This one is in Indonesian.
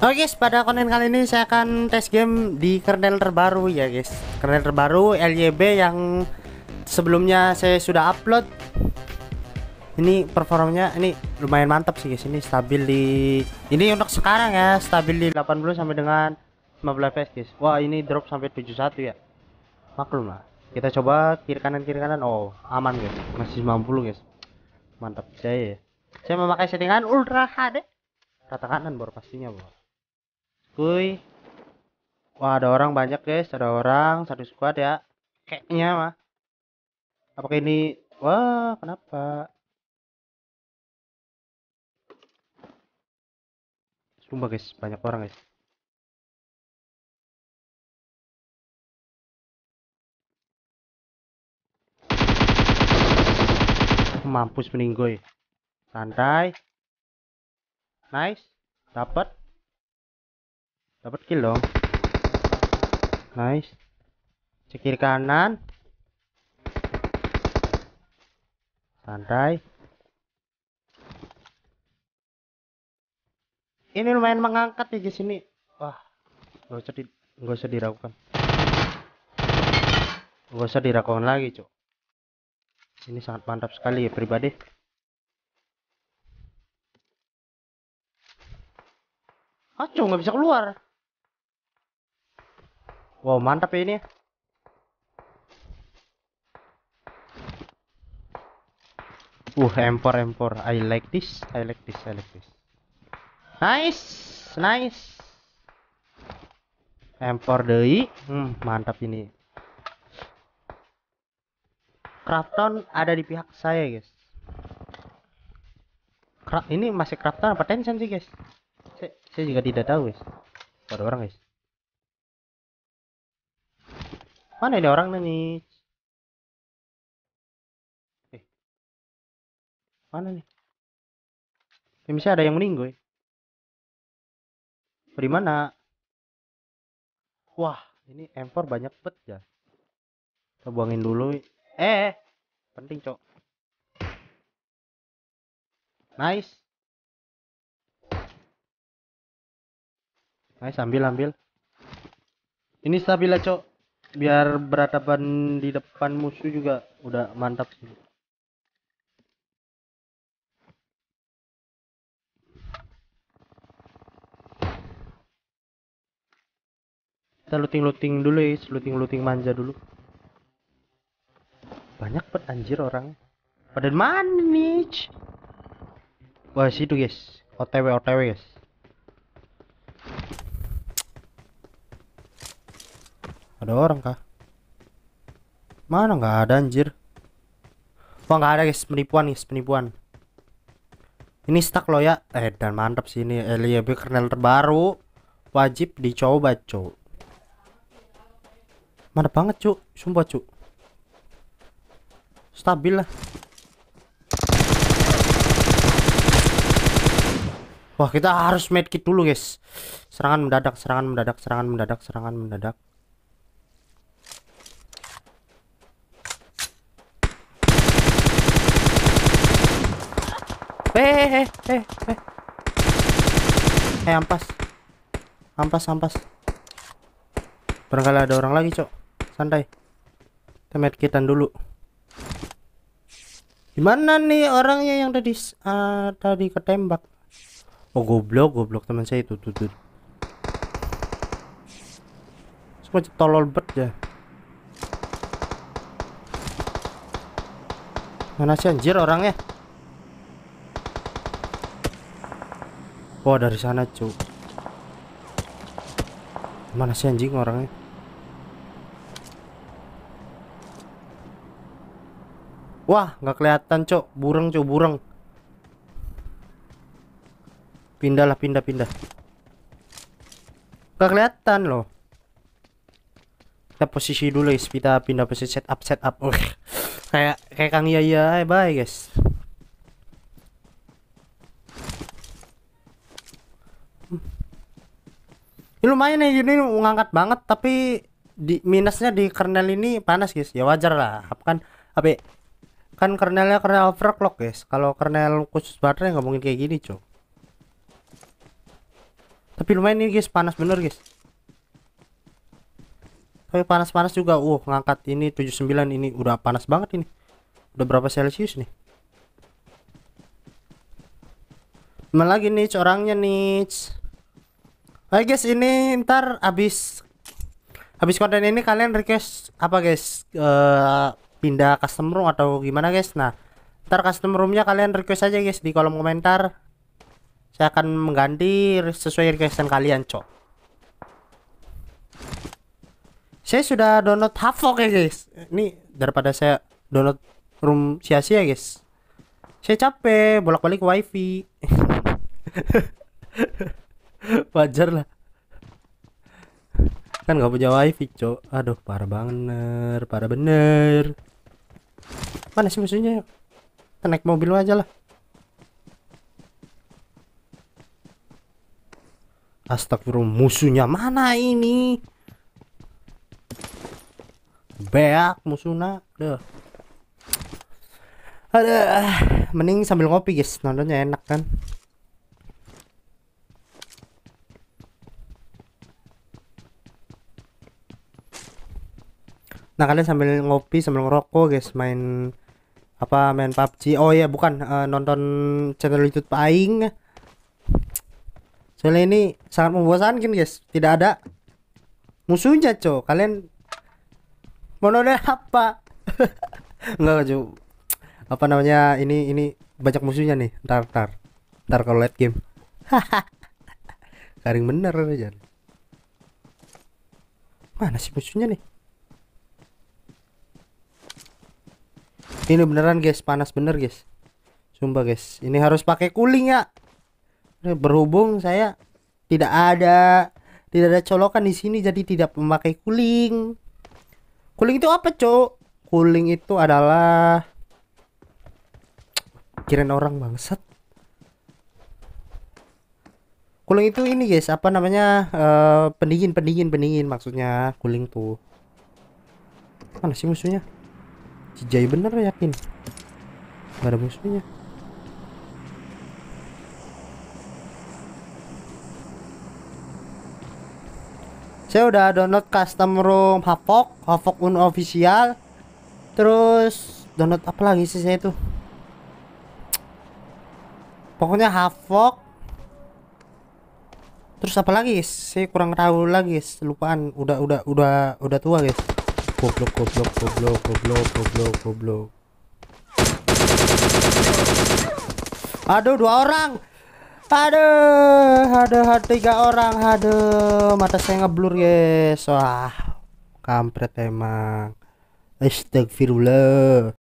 Oke guys, pada konten kali ini saya akan tes game di kernel terbaru ya guys Kernel terbaru LYB yang sebelumnya saya sudah upload Ini performanya ini lumayan mantap sih guys Ini stabil di Ini untuk sekarang ya Stabil di 80 sampai dengan 15 fps guys Wah ini drop sampai 71 ya Maklum lah Kita coba kiri kanan kiri kanan Oh aman guys Masih 90 guys Mantap saya ya Saya memakai settingan Ultra HD Rata kanan baru pastinya bro Kuy. Wah, ada orang banyak, guys. Ada orang, satu squad ya. Kayaknya mah. Apakah ini Wah, kenapa? Sumpah guys, banyak orang guys. Mampus meninggoy. Santai. Nice. Dapat dapat kill dong nice Cekir kanan santai ini lumayan mengangkat ya guys ini wah nggak usah di nggak usah diragukan nggak usah dirakukan lagi cok ini sangat mantap sekali ya pribadi Aco ah, nggak bisa keluar Wow, mantap ya ini. Uh, empor empor. I like this. I like this. I like this. Nice. Nice. Empor dei. Hmm, mantap ini. Krafton ada di pihak saya, guys. Kra ini masih Krafton apa Tencent sih, guys? Saya, saya juga tidak tahu, guys. Ada orang, guys. Mana ini orang nih? Eh. Mana nih? Ini bisa ya, ada yang meninggal. Ya? Dari di mana? Wah, ini M4 banyak bet ya. Kita buangin dulu. Eh, penting, Cok. Nice. Nice, ambil, ambil. Ini stabil Cok biar berhadapan di depan musuh juga udah mantap sih kita looting looting dulu ya looting looting manja dulu banyak pet anjir orang pada mana nih wah situ guys otw otw guys Ada orang kah? Mana nggak ada anjir. Wah nggak ada guys, penipuan nih penipuan. Ini stuck lo ya. Eh dan mantap sih ini LIB eh, iya, kernel terbaru. Wajib dicoba, Cuk. Mana banget, Cuk. Sumpah, Cuk. Stabil lah. Wah, kita harus medkit dulu, guys. Serangan mendadak, serangan mendadak, serangan mendadak, serangan mendadak. Eh, eh eh eh eh eh ampas ampas ampas barangkali ada orang lagi cok santai temet kita dulu Gimana nih orangnya yang tadi uh, tadi ketembak oh goblok goblok teman saya itu tutut. semua tolol bet ya mana sih anjir orangnya Wah dari sana cu Mana sih anjing orangnya Wah nggak kelihatan cok burung cok burang Pindahlah pindah pindah Gak kelihatan loh Kita posisi dulu guys Kita pindah posisi setup setup Kayak kayak Kang Yaya Bye guys ini ya, lumayan nih ini ngangkat banget tapi di minusnya di kernel ini panas guys ya wajar lah apa kan apa ya? kan kernelnya kernel overclock guys kalau kernel khusus baterai nggak mungkin kayak gini cok tapi lumayan ini, guys panas bener guys tapi panas-panas juga uh ngangkat ini 79 ini udah panas banget ini udah berapa celcius nih Malah gini, nih orangnya nih Oke guys, ini ntar abis habis konten ini kalian request apa guys? E, pindah custom room atau gimana guys? Nah, ntar custom roomnya kalian request aja guys di kolom komentar. Saya akan mengganti sesuai requestan kalian, cok. Saya sudah download Havok ya guys. Ini daripada saya download room sia-sia guys. Saya capek bolak-balik wifi. Wajar lah. Kan nggak punya wifi, cok. Aduh, parah banget, parah bener. Mana sih musuhnya? Yuk? Naik mobil aja lah. Astagfirullah, musuhnya mana ini? Beak musuhnya. deh Ada, mending sambil ngopi guys, nontonnya enak kan. Nah kalian sambil ngopi sambil ngerokok guys main apa main PUBG. Oh ya bukan uh, nonton channel YouTube Aing. Soalnya ini sangat membosankan guys. Tidak ada musuhnya cow Kalian mau nonton apa? Enggak cuy. Apa namanya ini ini banyak musuhnya nih. Ntar ntar ntar kalau late game. Garing bener aja. Mana sih musuhnya nih? ini beneran guys panas bener guys sumpah guys ini harus pakai cooling ya berhubung saya tidak ada tidak ada colokan di sini jadi tidak memakai cooling cooling itu apa cok cooling itu adalah kirain orang bangsat cooling itu ini guys apa namanya uh, pendingin pendingin pendingin maksudnya cooling tuh mana sih musuhnya Cijai bener yakin. Gak ada musuhnya. Saya udah download custom room Havok, Havok unofficial. Terus download apa lagi sih saya itu? Pokoknya Havok. Terus apa lagi? sih? kurang tahu lagi, lupaan. Udah udah udah udah tua, guys goblok goblok goblok goblok goblok goblok aduh dua orang aduh aduh tiga orang aduh mata saya ngeblur guys wah kampret emang astagfirullah